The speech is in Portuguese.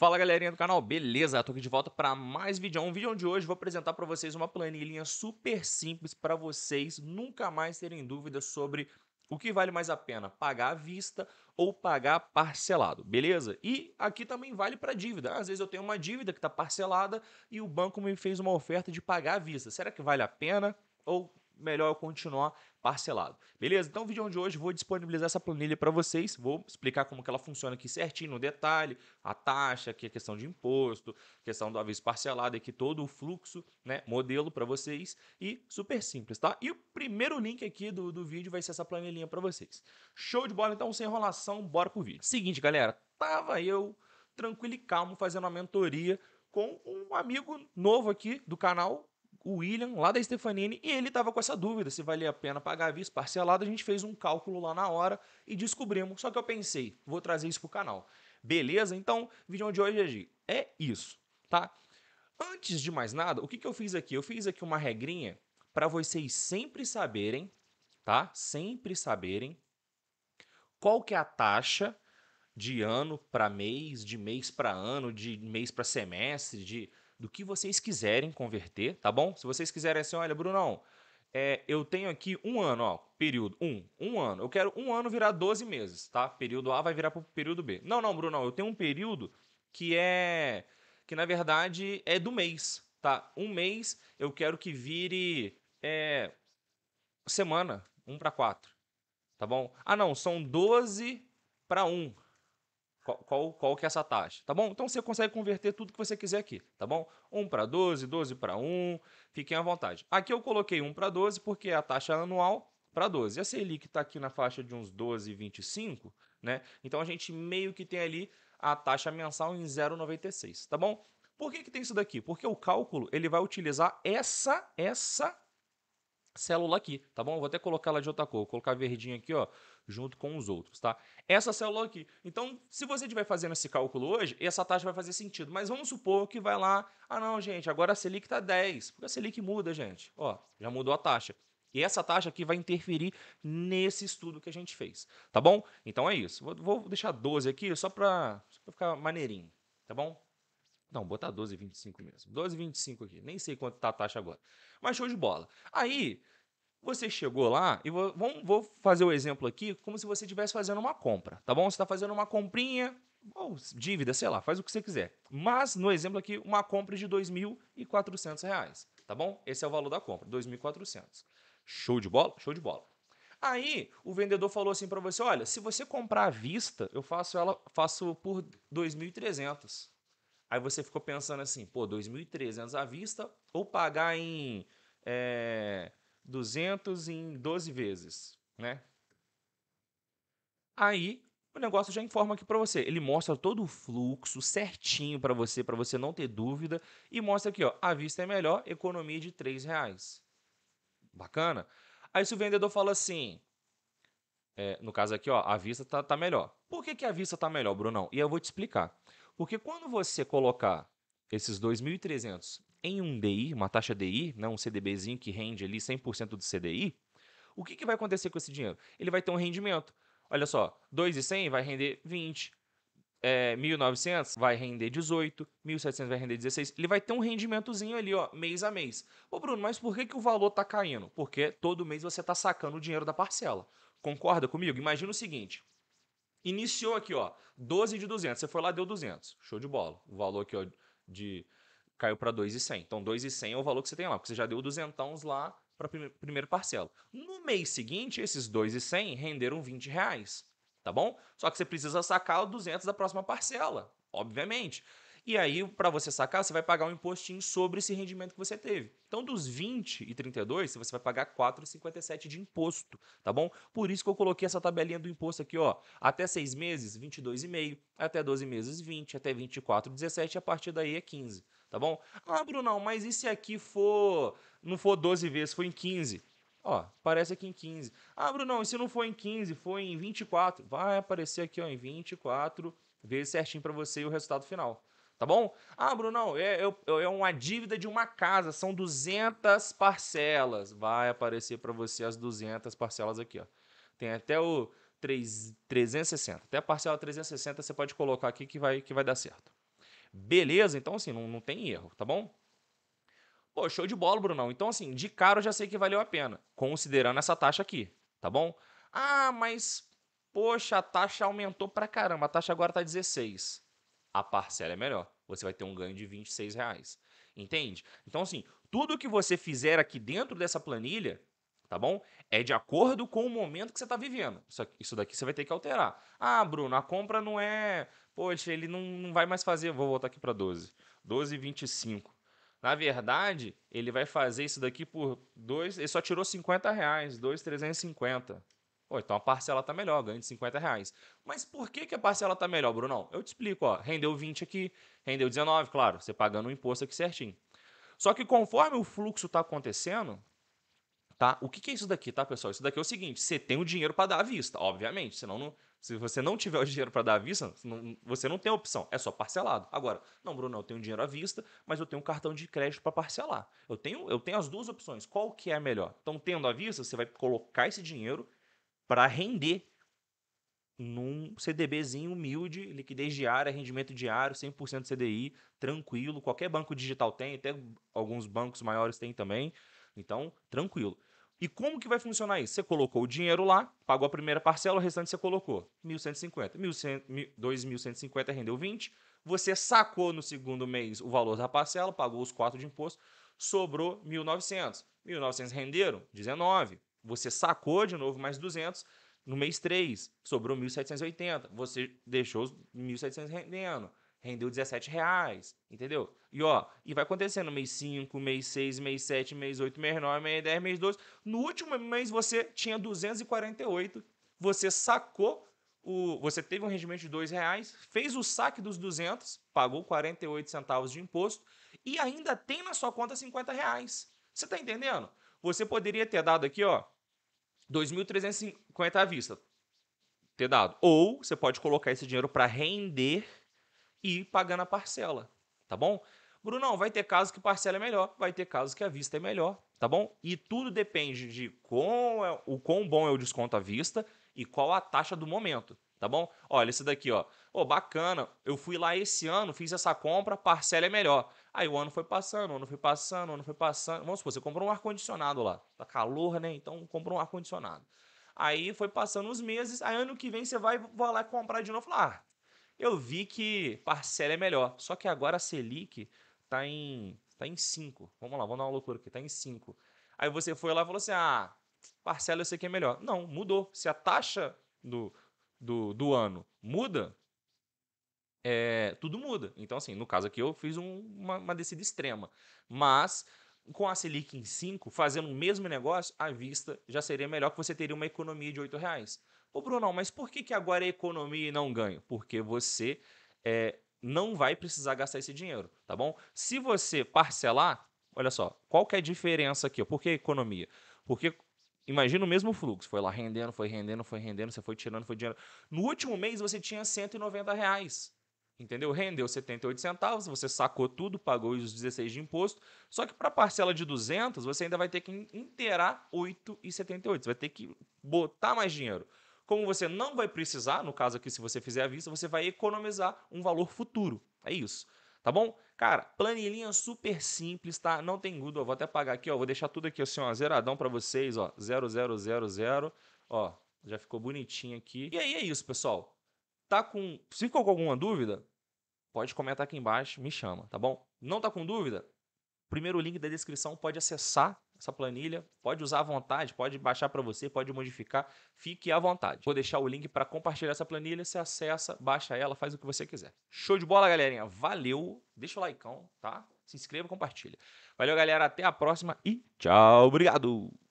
Fala galerinha do canal, beleza? Tô aqui de volta para mais vídeo. Um vídeo de hoje vou apresentar para vocês uma planilhinha super simples para vocês nunca mais terem dúvidas sobre o que vale mais a pena, pagar à vista ou pagar parcelado, beleza? E aqui também vale para dívida. Às vezes eu tenho uma dívida que está parcelada e o banco me fez uma oferta de pagar à vista. Será que vale a pena? Ou melhor eu continuar parcelado. Beleza? Então, o vídeo de hoje vou disponibilizar essa planilha para vocês, vou explicar como que ela funciona aqui certinho, no detalhe, a taxa, aqui a questão de imposto, questão do aviso parcelado, aqui todo o fluxo, né, modelo para vocês e super simples, tá? E o primeiro link aqui do, do vídeo vai ser essa planilhinha para vocês. Show de bola, então, sem enrolação, bora pro vídeo. Seguinte, galera, tava eu tranquilo e calmo fazendo a mentoria com um amigo novo aqui do canal, o William, lá da Stefanini, e ele estava com essa dúvida se valia a pena pagar a vista parcelada. A gente fez um cálculo lá na hora e descobrimos. Só que eu pensei, vou trazer isso para o canal. Beleza? Então, vídeo de hoje é, é isso, tá? Antes de mais nada, o que, que eu fiz aqui? Eu fiz aqui uma regrinha para vocês sempre saberem, tá? Sempre saberem qual que é a taxa de ano para mês, de mês para ano, de mês para semestre, de do que vocês quiserem converter, tá bom? Se vocês quiserem assim, olha, Brunão, é, eu tenho aqui um ano, ó, período um, um ano. Eu quero um ano virar 12 meses, tá? Período A vai virar para o período B. Não, não, Brunão, eu tenho um período que é. que na verdade é do mês, tá? Um mês eu quero que vire. É, semana, um para quatro, tá bom? Ah, não, são 12 para um qual, qual, que é essa taxa, tá bom? Então você consegue converter tudo que você quiser aqui, tá bom? 1 para 12, 12 para 1, fiquem à vontade. Aqui eu coloquei 1 para 12 porque é a taxa anual para 12. E a Selic está aqui na faixa de uns 12,25, né? Então a gente meio que tem ali a taxa mensal em 0,96, tá bom? Por que, que tem isso daqui? Porque o cálculo ele vai utilizar essa, essa célula aqui, tá bom? Eu vou até colocar ela de outra cor, vou colocar verdinho aqui, ó, junto com os outros, tá? Essa célula aqui. Então, se você estiver fazendo esse cálculo hoje, essa taxa vai fazer sentido. Mas vamos supor que vai lá, ah não, gente, agora a Selic tá 10, porque a Selic muda, gente. Ó, já mudou a taxa. E essa taxa aqui vai interferir nesse estudo que a gente fez, tá bom? Então é isso. Vou, deixar 12 aqui só para ficar maneirinho, tá bom? Não, botar 12,25 mesmo. 12,25 aqui. Nem sei quanto tá a taxa agora. Mas show de bola. Aí, você chegou lá e vou, vou fazer o exemplo aqui como se você estivesse fazendo uma compra, tá bom? Você está fazendo uma comprinha ou dívida, sei lá, faz o que você quiser. Mas, no exemplo aqui, uma compra de R$ 2.400, tá bom? Esse é o valor da compra, 2.400. Show de bola? Show de bola. Aí, o vendedor falou assim para você, olha, se você comprar à vista, eu faço ela faço por 2.300. Aí você ficou pensando assim, pô, 2.300 à vista ou pagar em é, 200 em 12 vezes, né? Aí o negócio já informa aqui para você. Ele mostra todo o fluxo certinho para você, para você não ter dúvida. E mostra aqui, ó, à vista é melhor, economia de 3 reais. Bacana? Aí se o vendedor fala assim, é, no caso aqui, ó, a vista tá, tá melhor. Por que, que a vista tá melhor, Brunão? E eu vou te explicar. Porque quando você colocar esses 2.300 em um DI, uma taxa DI, né, um CDBzinho que rende ali 100% do CDI, o que, que vai acontecer com esse dinheiro? Ele vai ter um rendimento. Olha só, 2.100 vai render 20, é, 1.900 vai render 18, 1.700 vai render 16. Ele vai ter um rendimentozinho ali, ó, mês a mês. Ô Bruno, mas por que, que o valor está caindo? Porque todo mês você está sacando o dinheiro da parcela. Concorda comigo? Imagina o seguinte, Iniciou aqui, ó, 12 de 200. Você foi lá, deu 200. Show de bola. O valor aqui, ó, de caiu para 2,100. Então 2,100 é o valor que você tem lá, porque você já deu 200 lá para a primeira parcela. No mês seguinte, esses 2,100 renderam 20 reais, tá bom? Só que você precisa sacar o 200 da próxima parcela, obviamente. E aí, para você sacar, você vai pagar um impostinho sobre esse rendimento que você teve. Então, dos 20 e 32, você vai pagar 4,57 de imposto, tá bom? Por isso que eu coloquei essa tabelinha do imposto aqui, ó. Até 6 meses, 22,5, até 12 meses, 20, até 24, 17, e a partir daí é 15, tá bom? Ah, Brunão, mas e se aqui for não for 12 vezes, foi em 15? Ó, aparece aqui em 15. Ah, Brunão, e se não for em 15, foi em 24? Vai aparecer aqui, ó, em 24 vezes certinho para você e o resultado final. Tá bom? Ah, Brunão, é, é, é uma dívida de uma casa, são 200 parcelas. Vai aparecer para você as 200 parcelas aqui, ó. Tem até o 3, 360. Até a parcela 360 você pode colocar aqui que vai, que vai dar certo. Beleza? Então, assim, não, não tem erro, tá bom? Pô, show de bola, Brunão. Então, assim, de cara eu já sei que valeu a pena, considerando essa taxa aqui, tá bom? Ah, mas, poxa, a taxa aumentou pra caramba. A taxa agora tá 16 a parcela é melhor. Você vai ter um ganho de 26 reais. Entende? Então, assim, tudo que você fizer aqui dentro dessa planilha, tá bom? É de acordo com o momento que você está vivendo. Isso, daqui você vai ter que alterar. Ah, Bruno, a compra não é. Poxa, ele não, vai mais fazer. Vou voltar aqui para 12. 12,25. Na verdade, ele vai fazer isso daqui por dois. Ele só tirou 50 reais, 2,350. Oh, então a parcela tá melhor, ganho de 50 reais. Mas por que, que a parcela tá melhor, Brunão? Eu te explico, ó. Rendeu 20 aqui, rendeu 19, claro, você pagando o imposto aqui certinho. Só que conforme o fluxo está acontecendo, tá? O que, que é isso daqui, tá, pessoal? Isso daqui é o seguinte: você tem o dinheiro para dar à vista, obviamente. Senão não, se você não tiver o dinheiro para dar à vista, não, você não tem opção. É só parcelado. Agora, não, Bruno, eu tenho dinheiro à vista, mas eu tenho um cartão de crédito para parcelar. Eu tenho, eu tenho as duas opções. Qual que é a melhor? Então, tendo à vista, você vai colocar esse dinheiro para render num CDBzinho humilde, liquidez diária, rendimento diário, 100% CDI, tranquilo. Qualquer banco digital tem, até alguns bancos maiores têm também. Então, tranquilo. E como que vai funcionar isso? Você colocou o dinheiro lá, pagou a primeira parcela, o restante você colocou. 1.150. 2.150 rendeu 20. Você sacou no segundo mês o valor da parcela, pagou os 4 de imposto, sobrou 1.900. 1.900 renderam 19. Você sacou de novo mais 200 no mês 3, sobrou 1.780. Você deixou os 1.700 rendendo. Rendeu 17 reais, entendeu? E ó, e vai acontecendo mês 5, mês 6, mês 7, mês 8, mês 9, mês 10, mês 12. No último mês você tinha 248. Você sacou o, você teve um rendimento de dois reais, fez o saque dos 200, pagou 48 centavos de imposto e ainda tem na sua conta 50 reais. Você está entendendo? Você poderia ter dado aqui, ó, 2.350 à vista. Ter dado. Ou você pode colocar esse dinheiro para render e ir pagando a parcela, tá bom? Brunão, vai ter casos que parcela é melhor, vai ter casos que a vista é melhor, tá bom? E tudo depende de quão é, o quão bom é o desconto à vista e qual a taxa do momento tá bom? Olha, esse daqui, ó. Ô, oh, bacana, eu fui lá esse ano, fiz essa compra, parcela é melhor. Aí o ano foi passando, o ano foi passando, o ano foi passando. Vamos supor, você comprou um ar-condicionado lá. Tá calor, né? Então comprou um ar-condicionado. Aí foi passando os meses, aí ano que vem você vai, vai lá comprar de novo e fala, ah, eu vi que parcela é melhor. Só que agora a Selic tá em, tá em 5. Vamos lá, vamos dar uma loucura aqui, tá em 5. Aí você foi lá e falou assim, ah, parcela eu sei que é melhor. Não, mudou. Se a taxa do do, do ano muda, é, tudo muda. Então, assim, no caso aqui eu fiz um, uma, uma descida extrema. Mas com a Selic em 5, fazendo o mesmo negócio, à vista já seria melhor que você teria uma economia de R$ reais. Ô, Bruno, mas por que, que agora é economia e não ganho? Porque você é, não vai precisar gastar esse dinheiro, tá bom? Se você parcelar, olha só, qual que é a diferença aqui? Por que economia? Porque Imagina o mesmo fluxo. Foi lá rendendo, foi rendendo, foi rendendo, você foi tirando, foi dinheiro. No último mês você tinha 190 reais. Entendeu? Rendeu 78 centavos, você sacou tudo, pagou os 16 de imposto. Só que para a parcela de 200, você ainda vai ter que inteirar 8,78. Você vai ter que botar mais dinheiro. Como você não vai precisar, no caso aqui, se você fizer a vista, você vai economizar um valor futuro. É isso. Tá bom? Cara, planilhinha super simples, tá? Não tem Google, vou até pagar aqui, ó, vou deixar tudo aqui assim, ó, zeradão para vocês, ó, 0000, ó, já ficou bonitinho aqui. E aí é isso, pessoal. Tá com, se ficou com alguma dúvida, pode comentar aqui embaixo, me chama, tá bom? Não tá com dúvida? Primeiro link da descrição, pode acessar essa planilha. Pode usar à vontade, pode baixar para você, pode modificar. Fique à vontade. Vou deixar o link para compartilhar essa planilha. Você acessa, baixa ela, faz o que você quiser. Show de bola, galerinha. Valeu. Deixa o like, tá? Se inscreva, compartilha. Valeu, galera. Até a próxima e tchau. Obrigado.